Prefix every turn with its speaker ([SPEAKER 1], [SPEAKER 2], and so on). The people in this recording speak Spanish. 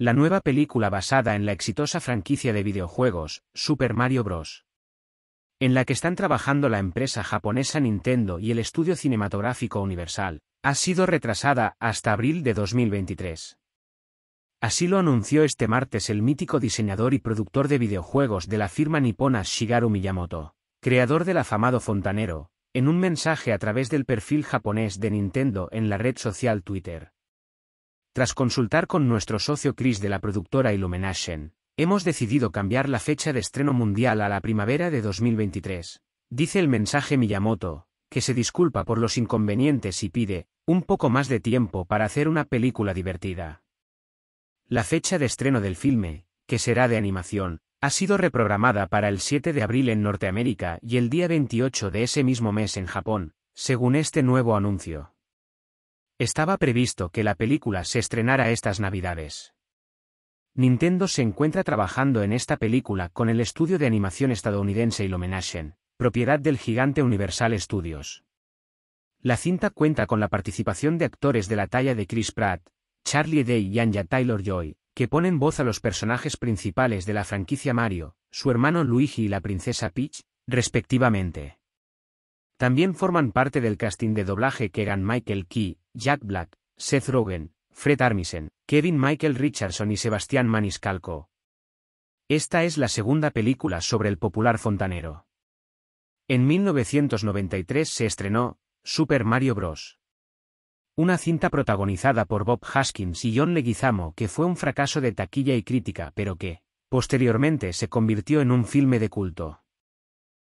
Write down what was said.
[SPEAKER 1] la nueva película basada en la exitosa franquicia de videojuegos, Super Mario Bros. En la que están trabajando la empresa japonesa Nintendo y el estudio cinematográfico Universal, ha sido retrasada hasta abril de 2023. Así lo anunció este martes el mítico diseñador y productor de videojuegos de la firma nipona Shigaru Miyamoto, creador del afamado fontanero, en un mensaje a través del perfil japonés de Nintendo en la red social Twitter. Tras consultar con nuestro socio Chris de la productora Illumination, hemos decidido cambiar la fecha de estreno mundial a la primavera de 2023. Dice el mensaje Miyamoto, que se disculpa por los inconvenientes y pide, un poco más de tiempo para hacer una película divertida. La fecha de estreno del filme, que será de animación, ha sido reprogramada para el 7 de abril en Norteamérica y el día 28 de ese mismo mes en Japón, según este nuevo anuncio. Estaba previsto que la película se estrenara estas navidades. Nintendo se encuentra trabajando en esta película con el estudio de animación estadounidense Illumination, propiedad del gigante Universal Studios. La cinta cuenta con la participación de actores de la talla de Chris Pratt, Charlie Day y Anja Taylor-Joy, que ponen voz a los personajes principales de la franquicia Mario, su hermano Luigi y la princesa Peach, respectivamente. También forman parte del casting de doblaje Keegan Michael Key, Jack Black, Seth Rogen, Fred Armisen, Kevin Michael Richardson y Sebastián Maniscalco. Esta es la segunda película sobre el popular fontanero. En 1993 se estrenó Super Mario Bros. Una cinta protagonizada por Bob Haskins y John Leguizamo que fue un fracaso de taquilla y crítica pero que, posteriormente se convirtió en un filme de culto.